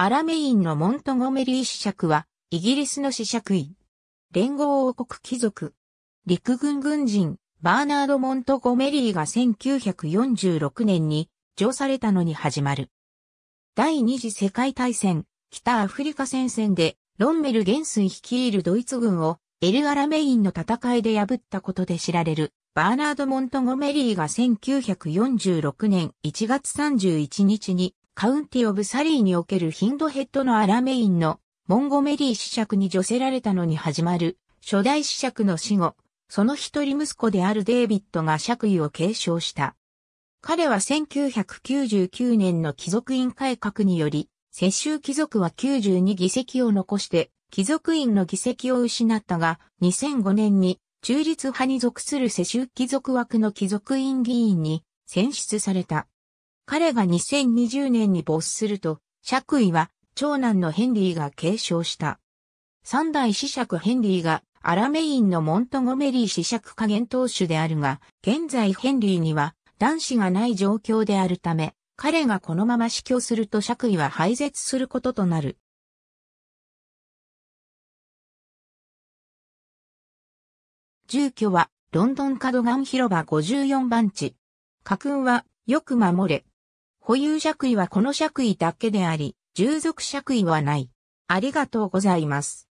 アラメインのモントゴメリー子爵は、イギリスの子爵位。連合王国貴族。陸軍軍人、バーナード・モントゴメリーが1946年に、上されたのに始まる。第二次世界大戦、北アフリカ戦線で、ロンメル元帥率いるドイツ軍を、エル・アラメインの戦いで破ったことで知られる、バーナード・モントゴメリーが1946年1月31日にカウンティ・オブ・サリーにおけるヒンドヘッドのアラメインのモンゴメリー子爵に除せられたのに始まる初代子爵の死後、その一人息子であるデイビッドが爵位を継承した。彼は1999年の貴族院改革により、世襲貴族は92議席を残して、貴族院の議席を失ったが、2005年に中立派に属する世襲貴族枠の貴族院議員に選出された。彼が2020年に没すると、爵位は長男のヘンリーが継承した。三代子爵ヘンリーがアラメインのモントゴメリー子爵加減当主であるが、現在ヘンリーには男子がない状況であるため、彼がこのまま死去すると爵位は廃絶することとなる。住居はロンドンカドガン広場54番地。家訓はよく守れ、固有爵位はこの爵位だけであり、従属爵位はない。ありがとうございます。